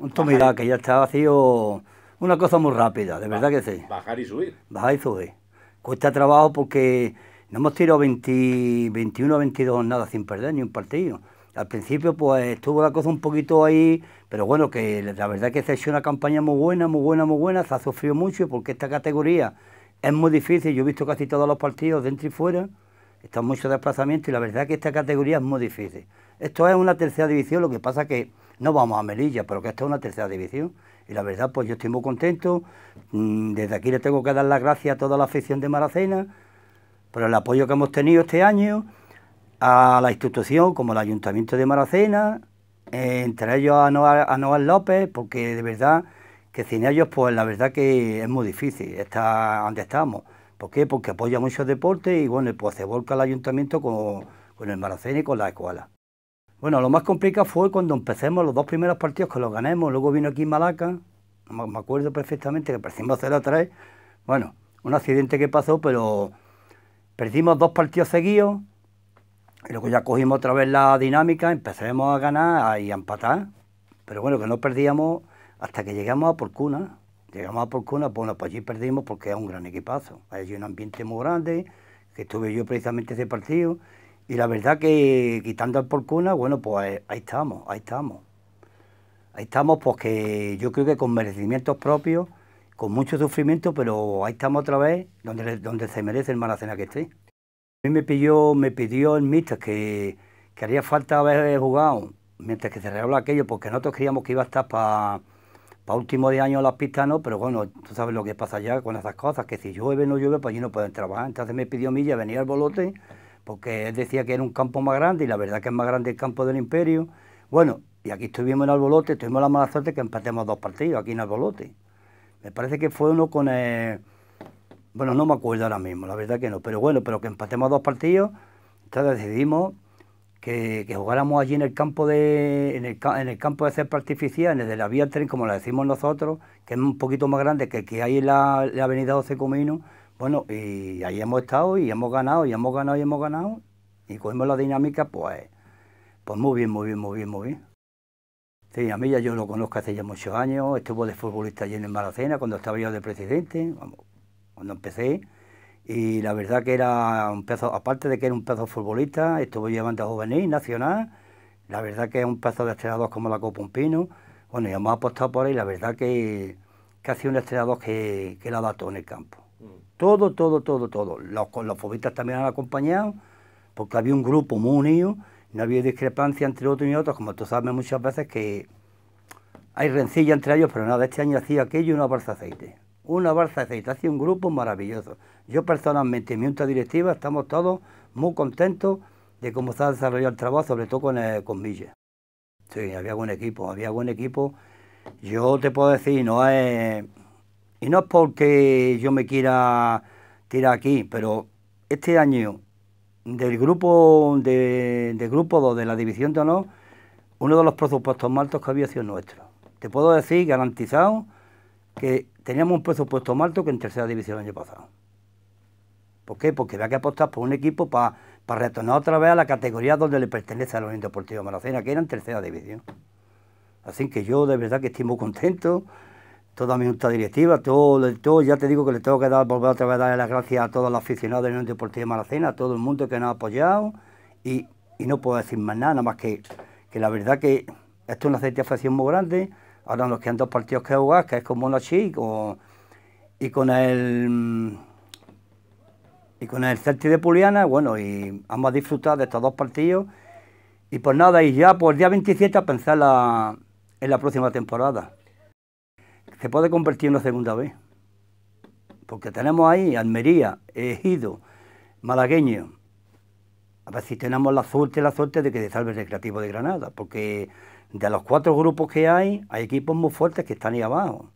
Un que ya está vacío, una cosa muy rápida, de verdad que sí. Bajar y subir. Bajar y subir. Cuesta trabajo porque no hemos tirado 20, 21 22 nada sin perder ni un partido. Al principio pues estuvo la cosa un poquito ahí, pero bueno, que la verdad que se ha hecho una campaña muy buena, muy buena, muy buena, se ha sufrido mucho porque esta categoría es muy difícil, yo he visto casi todos los partidos dentro y fuera, están muchos desplazamientos y la verdad que esta categoría es muy difícil. Esto es una tercera división, lo que pasa que no vamos a Melilla, pero que esta es una tercera división. Y la verdad, pues yo estoy muy contento. Mm, desde aquí le tengo que dar las gracias a toda la afición de Maracena por el apoyo que hemos tenido este año, a la institución como el Ayuntamiento de Maracena, eh, entre ellos a Noel, López, porque de verdad que sin ellos, pues la verdad que es muy difícil estar donde estamos. ¿Por qué? Porque apoya el deporte y bueno, pues se volca el ayuntamiento con, con el Maracena y con la escuela. Bueno, lo más complicado fue cuando empecemos los dos primeros partidos que los ganemos. Luego vino aquí Malaca, me acuerdo perfectamente que perdimos 0 3. Bueno, un accidente que pasó, pero perdimos dos partidos seguidos. Y luego ya cogimos otra vez la dinámica, empezamos a ganar y a empatar. Pero bueno, que no perdíamos hasta que llegamos a Porcuna. Llegamos a Porcuna, bueno, pues allí perdimos porque es un gran equipazo. Allí un ambiente muy grande, que estuve yo precisamente ese partido y la verdad que quitando el porcuna, bueno, pues eh, ahí estamos, ahí estamos. Ahí estamos porque yo creo que con merecimientos propios, con mucho sufrimiento, pero ahí estamos otra vez donde, donde se merece el Maracena que esté. A mí me pidió, me pidió el míster que, haría falta haber jugado mientras que se aquello, porque nosotros creíamos que iba a estar para último de año las pistas, no, pero bueno, tú sabes lo que pasa allá con esas cosas, que si llueve no llueve, pues allí no pueden trabajar. Entonces me pidió Milla venir al bolote porque él decía que era un campo más grande y la verdad que es más grande el campo del Imperio. Bueno, y aquí estuvimos en Albolote, tuvimos la mala suerte que empatemos dos partidos aquí en Albolote. Me parece que fue uno con. El... bueno, no me acuerdo ahora mismo, la verdad que no, pero bueno, pero que empatemos dos partidos, entonces decidimos que, jugáramos allí en el campo de en el, en el campo de césped artificial, en el de la vía tren, como la decimos nosotros, que es un poquito más grande que que hay en la, la avenida 12 Comino bueno, y ahí hemos estado y hemos ganado, y hemos ganado, y hemos ganado. Y cogemos la dinámica, pues, pues muy bien, muy bien, muy bien, muy bien. Sí, a mí ya yo lo conozco hace ya muchos años, estuvo de futbolista allí en Maracena cuando estaba yo de presidente, cuando empecé, y la verdad que era un pedazo, aparte de que era un pedazo futbolista, estuvo llevando a juvenil, nacional, la verdad que es un pedazo de estrellados como la Copa Pino, bueno, y hemos apostado por ahí. la verdad que, que ha sido un estrenador que, que la ha todo en el campo. Todo, todo, todo, todo. Los, los fobistas también han acompañado, porque había un grupo muy unido, no había discrepancia entre otros y otros, como tú sabes muchas veces que hay rencilla entre ellos, pero nada, este año hacía aquello y una barza aceite. Una barza aceite, hacía un grupo maravilloso. Yo personalmente, mi junta directiva, estamos todos muy contentos de cómo se ha desarrollado el trabajo, sobre todo con, Sí, había buen equipo, había buen equipo. Yo te puedo decir, no es y no es porque yo me quiera tirar aquí, pero este año del grupo de, del grupo 2 de la División de Honor, uno de los presupuestos más altos que había sido nuestro. Te puedo decir, garantizado, que teníamos un presupuesto más alto que en tercera división el año pasado. ¿Por qué? Porque había que apostar por un equipo para retornar otra vez a la categoría donde le pertenece a la Unión Deportiva Maracena, que era en tercera división. Así que yo de verdad que estoy muy contento toda mi junta directiva, todo, todo, ya te digo que le tengo que dar, volver otra a dar las gracias a todos los aficionados de la Unión Deportiva de Maracena, a todo el mundo que nos ha apoyado y, no puedo decir más nada, nada más que, la verdad que esto es una satisfacción muy grande. Ahora nos quedan dos partidos que jugar, que es con Monachi y con, y con el y con el Celti de Puliana, bueno, y vamos a disfrutar de estos dos partidos. Y pues nada, y ya por pues el día 27 a pensar en la próxima temporada se puede convertir en segunda vez. Porque tenemos ahí Almería, Ejido, Malagueño. A ver si tenemos la suerte, la suerte de que se salve el Recreativo de Granada. Porque de los cuatro grupos que hay, hay equipos muy fuertes que están ahí abajo.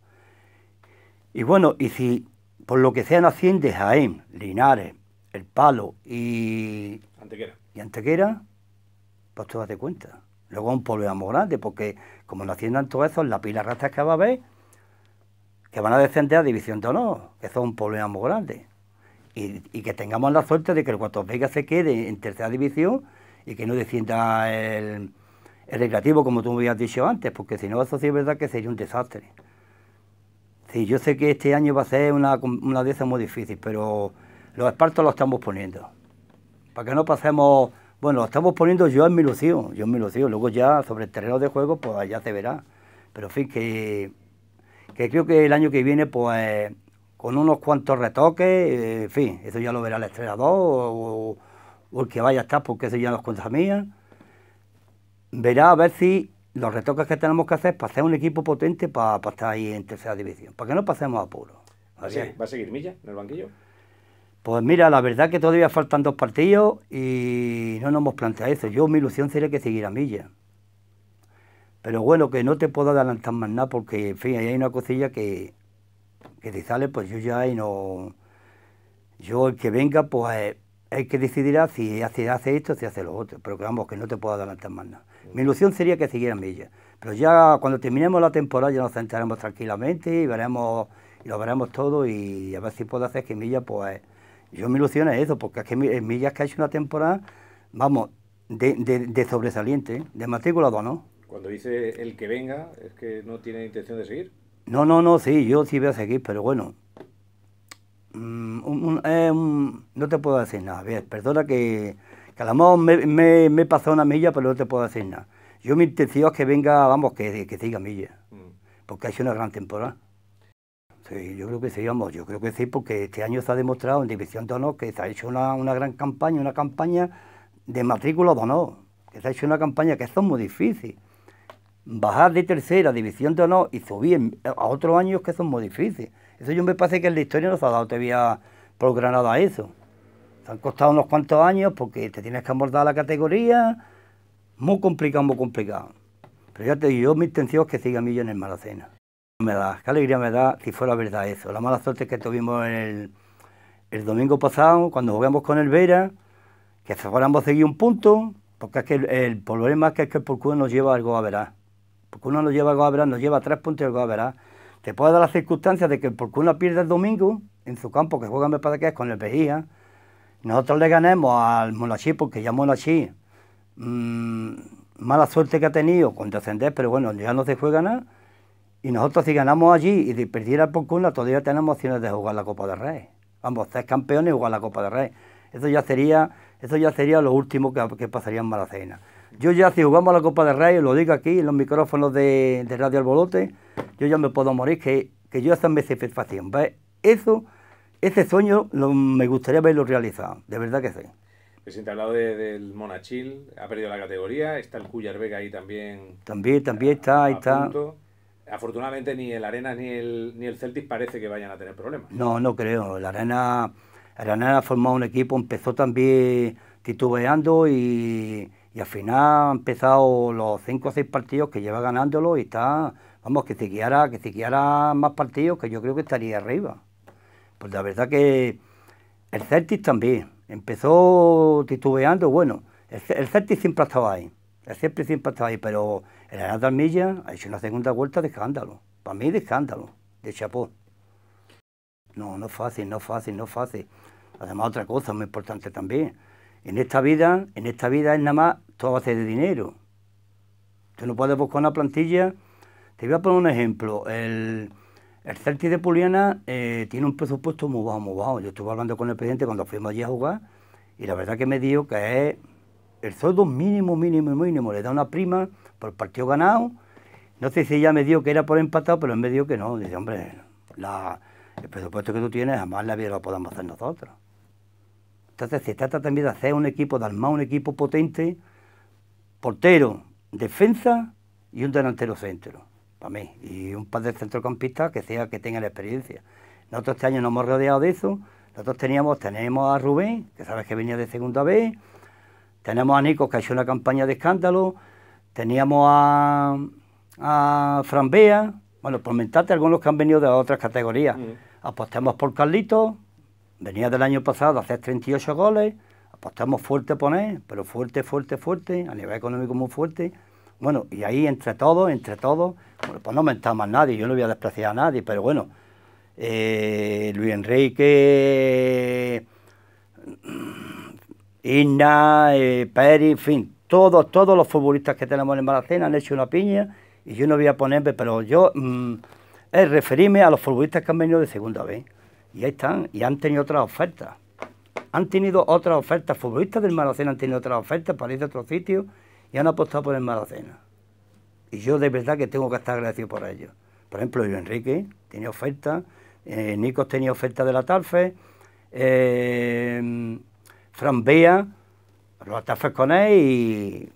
Y bueno, y si por lo que sean asciende Jaén, Linares, El Palo y. Antequera. Y Antequera, pues tú das de cuenta. Luego un problema muy grande, porque como lo asciendan todos esos, la pila rata que va a haber que van a descender a División de Honor, que eso es un problema muy grande. Y, que tengamos la suerte de que el Cuatro Vega se quede en tercera división y que no descienda el, recreativo, como tú me habías dicho antes, porque si no, eso sí es verdad que sería un desastre. yo sé que este año va a ser una, una de esas muy difícil, pero los espartos los estamos poniendo. Para que no pasemos, bueno, lo estamos poniendo yo en mi ilusión, yo en mi Luego ya sobre el terreno de juego, pues allá se verá. Pero en fin, que que creo que el año que viene, pues, con unos cuantos retoques, en fin, eso ya lo verá el estrella o, o el que vaya a estar, porque pues, eso ya no es cuenta mía. Verá a ver si los retoques que tenemos que hacer para hacer un equipo potente para, estar ahí en tercera división, para que no pasemos a ¿Va, ¿Va a seguir Milla en el banquillo? Pues mira, la verdad que todavía faltan dos partidos y no nos hemos planteado eso. Yo mi ilusión sería que siguiera Milla. Pero bueno, que no te puedo adelantar más nada porque, en fin, hay una cosilla que, que te sale, pues yo ya y no... Yo el que venga, pues el eh, que decidirá si hace, esto o si hace lo otro. Pero que vamos, que no te puedo adelantar más nada. Mi ilusión sería que siguiera Milla. Pero ya cuando terminemos la temporada ya nos sentaremos tranquilamente y veremos lo veremos todo y a ver si puedo hacer que Milla, pues... Yo me es eso, porque es que Milla es que ha hecho una temporada, vamos, de, sobresaliente, de matrícula ¿no? Cuando dice el que venga, es que no tiene intención de seguir. No, no, no, sí, yo sí voy a seguir, pero bueno. Mm, eh, no te puedo decir nada. A ver, perdona que, a lo mejor me, he pasado una milla, pero no te puedo decir nada. Yo mi intención es que venga, vamos, que, que siga Milla, mm. porque ha sido una gran temporada. Sí, yo creo que sí, vamos, yo creo que sí, porque este año se ha demostrado en División de Honor que se ha hecho una, una gran campaña, una campaña de matrícula de honor, que se ha hecho una campaña que es muy difícil bajar de tercera división de honor y subir a otros años que son muy difíciles. Eso yo me parece que en la historia nos ha dado todavía por Granada eso. Se han costado unos cuantos años porque te tienes que abordar la categoría. Muy complicado, muy complicado. Pero ya te digo, yo mi intención es que siga Millones en Maracena. Me da, qué alegría me da si fuera verdad eso. La mala suerte que tuvimos el, domingo pasado, cuando jugamos con el Vera, que se fuéramos a seguir un punto, porque es que el, problema es que, es que el porcudo nos lleva algo a verás porque uno lo lleva a nos lleva tres puntos el Te puede dar las circunstancias de que el uno pierde el domingo en su campo, que juegan, en para que es con el Pejía, nosotros le ganemos al Monachí, porque ya Monachí, mm, mala suerte que ha tenido con descender, pero bueno, ya no se juega nada. Y nosotros si ganamos allí y si perdiera el Porcuna, todavía tenemos opciones de jugar la Copa de Rey. Vamos, tres campeones y jugar la Copa de Rey. Eso ya sería, eso ya sería lo último que, que pasaría en Malacena. Yo ya si jugamos a la Copa de Rey, lo digo aquí en los micrófonos de, de Radio Albolote, yo ya me puedo morir, que, que yo ya es mi satisfacción. Eso, ese sueño lo, me gustaría verlo realizado, de verdad que sí. Presidente, ha hablado del Monachil, ha perdido la categoría, está el Cuyarbeca ahí también. También, también está, ahí está. Afortunadamente ni el Arenas ni el, ni el Celtic parece que vayan a tener problemas. No, no creo. El arena el Arenas ha formado un equipo, empezó también titubeando y y al final ha empezado los cinco o seis partidos que lleva ganándolo y está, vamos, que si que más partidos que yo creo que estaría arriba. Pues la verdad que el Celtic también empezó titubeando, bueno, el, Celtic siempre ha estado ahí, el siempre ha estado ahí, pero el Real Almilla ha hecho una segunda vuelta de escándalo, para mí de escándalo, de chapó. No, no es fácil, no es fácil, no es fácil. Además otra cosa muy importante también, en esta vida, en esta vida es nada más todo a ser de dinero. Tú no puedes buscar una plantilla. Te voy a poner un ejemplo. El, el Celtic de Puliana eh, tiene un presupuesto muy bajo, muy bajo. Yo estuve hablando con el presidente cuando fuimos allí a jugar y la verdad que me dijo que es el sueldo mínimo, mínimo, mínimo. Le da una prima por el partido ganado. No sé si ella me dijo que era por empatado, pero él me dijo que no. Dice, hombre, el presupuesto que tú tienes jamás la vida lo podamos hacer nosotros. Entonces se trata también de hacer un equipo, de armar un equipo potente, portero, defensa y un delantero centro, para mí, y un par de centrocampistas que sea que la experiencia. Nosotros este año nos hemos rodeado de eso, nosotros teníamos, tenemos a Rubén, que sabes que venía de segunda vez, tenemos a Nico que ha hecho una campaña de escándalo, teníamos a, a Fran bueno, por mentarte algunos que han venido de otras categorías. Apostamos por Carlitos, Venía del año pasado a hacer 38 goles, apostamos fuerte por él, pero fuerte, fuerte, fuerte, a nivel económico muy fuerte. Bueno, y ahí entre todos, entre todos, bueno, pues no me más nadie, yo no voy a despreciar a nadie, pero bueno, eh, Luis Enrique, Inna, eh, Peri, en fin, todos, todos los futbolistas que tenemos en Maracena han hecho una piña y yo no voy a ponerme, pero yo mm, es referirme a los futbolistas que han venido de segunda vez. Y ahí están, y han tenido otras ofertas. Han tenido otras ofertas, futbolistas del Maracena han tenido otras ofertas para ir a otro sitio y han apostado por el Maracena. Y yo de verdad que tengo que estar agradecido por ellos... Por ejemplo, yo Enrique tenía ofertas, eh, Nicos tenía oferta de la Talfe, eh, Fran Bea, los con él y,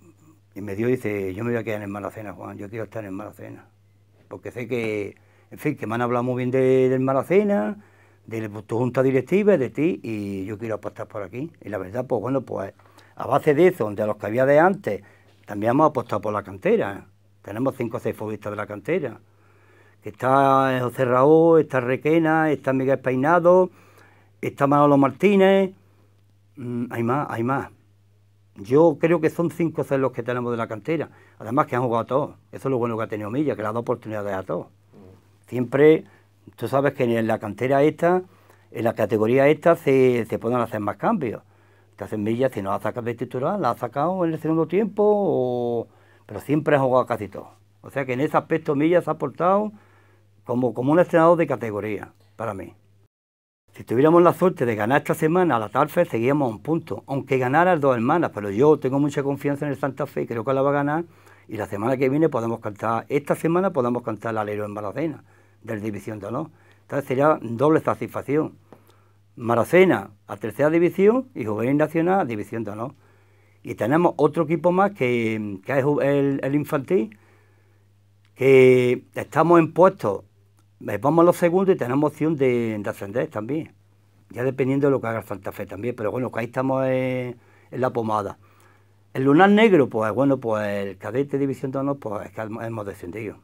y, me dio y dice, yo me voy a quedar en el Maracena, Juan, yo quiero estar en el Maracena. Porque sé que, en fin, que me han hablado muy bien del Maracena, de tu junta directiva de ti, y yo quiero apostar por aquí. Y la verdad, pues bueno, pues a base de eso, de los que había de antes, también hemos apostado por la cantera. Tenemos cinco o seis futbolistas de la cantera. Que está eh, José Raúl, está Requena, está Miguel Peinado, está Manolo Martínez. Mm, hay más, hay más. Yo creo que son cinco o seis los que tenemos de la cantera. Además que han jugado a todos. Eso es lo bueno que ha tenido Milla, que le ha dado oportunidades a todos. Mm. Siempre tú sabes que en la cantera esta, en la categoría esta, se, pueden hacer más cambios. Entonces hacen millas, si no la sacas de titular, la ha sacado en el segundo tiempo, pero siempre ha jugado casi todo. O sea que en ese aspecto Millas ha aportado como, como un entrenador de categoría para mí. Si tuviéramos la suerte de ganar esta semana a la Tarfe, seguíamos a un punto, aunque ganara dos hermanas, pero yo tengo mucha confianza en el Santa Fe, creo que la va a ganar, y la semana que viene podemos cantar, esta semana podemos cantar la Alero en Balacena del División de Honor. Entonces sería doble satisfacción. Maracena a tercera división y Juvenil Nacional a división de honor. Y tenemos otro equipo más que, es el, infantil, que estamos en puesto, eh, vamos a los segundos y tenemos opción de, ascender también. Ya dependiendo de lo que haga Santa Fe también, pero bueno, que ahí estamos en, la pomada. El lunar negro, pues bueno, pues el cadete división de honor, pues es que hemos descendido.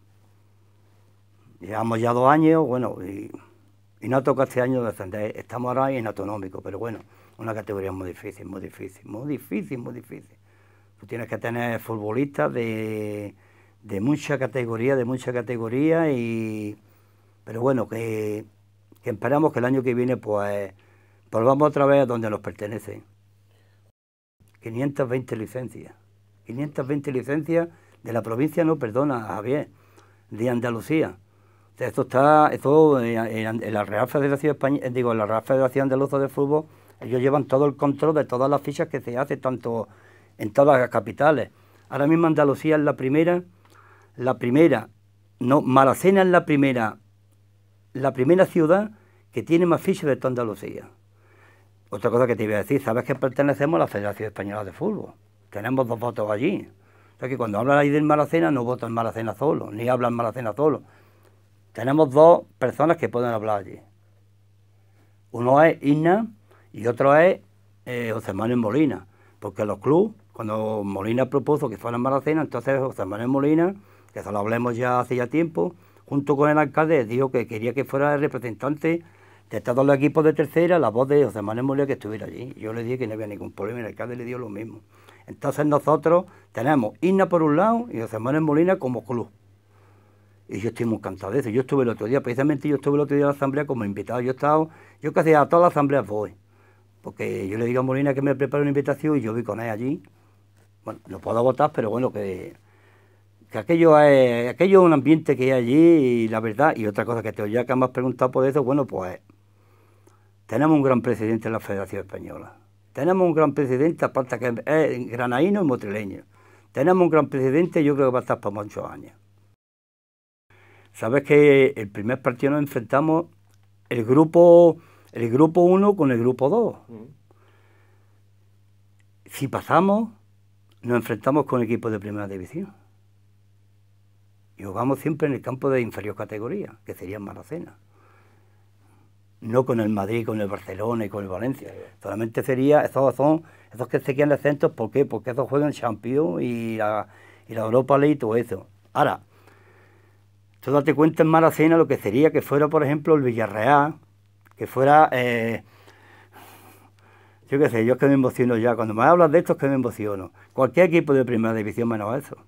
Llevamos ya dos años, bueno, y, no toca este año descender. Estamos ahora en autonómico, pero bueno, una categoría muy difícil, muy difícil, muy difícil, muy difícil. Tú tienes que tener futbolistas de, mucha categoría, de mucha categoría, y, pero bueno, que, esperamos que el año que viene, pues, volvamos otra vez a donde nos pertenece. 520 licencias. 520 licencias de la provincia, no, perdona, Javier, de Andalucía. Esto está, eh, en, la Real Federación Española, eh, digo, la Real Federación Andaluza de Fútbol, ellos llevan todo el control de todas las fichas que se hacen, tanto en todas las capitales. Ahora mismo Andalucía es la primera, la primera, no, Maracena es la primera, la primera ciudad que tiene más fichas de toda Andalucía. Otra cosa que te iba a decir, sabes que pertenecemos a la Federación Española de Fútbol. Tenemos dos votos allí. O sea que cuando hablan ahí del Maracena, no votan Maracena solo, ni hablan Maracena solo. Tenemos dos personas que pueden hablar allí. Uno es Inna y otro es eh, José Manuel Molina, porque los clubes, cuando Molina propuso que fueran Maracena, entonces José Manuel Molina, que se lo hablemos ya hace ya tiempo, junto con el alcalde, dijo que quería que fuera el representante de todos los equipos de tercera, la voz de José Manuel Molina que estuviera allí. Yo le dije que no había ningún problema y el alcalde le dio lo mismo. Entonces nosotros tenemos Inna por un lado y José Manuel Molina como club. Y yo estoy muy cansado de eso. Yo estuve el otro día, precisamente yo estuve el otro día en la asamblea como invitado. Yo estaba, estado, yo casi a toda las asambleas voy. Porque yo le digo a Molina que me prepare una invitación y yo voy con él allí. Bueno, no puedo votar, pero bueno, que, aquello, es, aquello un ambiente que hay allí y la verdad, y otra cosa que te oía que me has preguntado por eso, bueno, pues tenemos un gran presidente en la Federación Española. Tenemos un gran presidente, aparte que es granaíno y motrileño. Tenemos un gran presidente, yo creo que va a estar para muchos años. Sabes que el primer partido nos enfrentamos el grupo el grupo 1 con el grupo 2. Mm. Si pasamos, nos enfrentamos con equipos de primera división. Y jugamos siempre en el campo de inferior categoría, que sería Maracena. No con el Madrid, con el Barcelona y con el Valencia. Solamente sería, esos esos que se quedan en ¿por qué? Porque esos juegan Champions y la, y la Europa League y todo eso. Ahora, Tú date cuenta en Maracena lo que sería que fuera, por ejemplo, el Villarreal, que fuera... Eh, yo qué sé, yo es que me emociono ya. Cuando me hablas de esto es que me emociono. Cualquier equipo de primera división menos eso.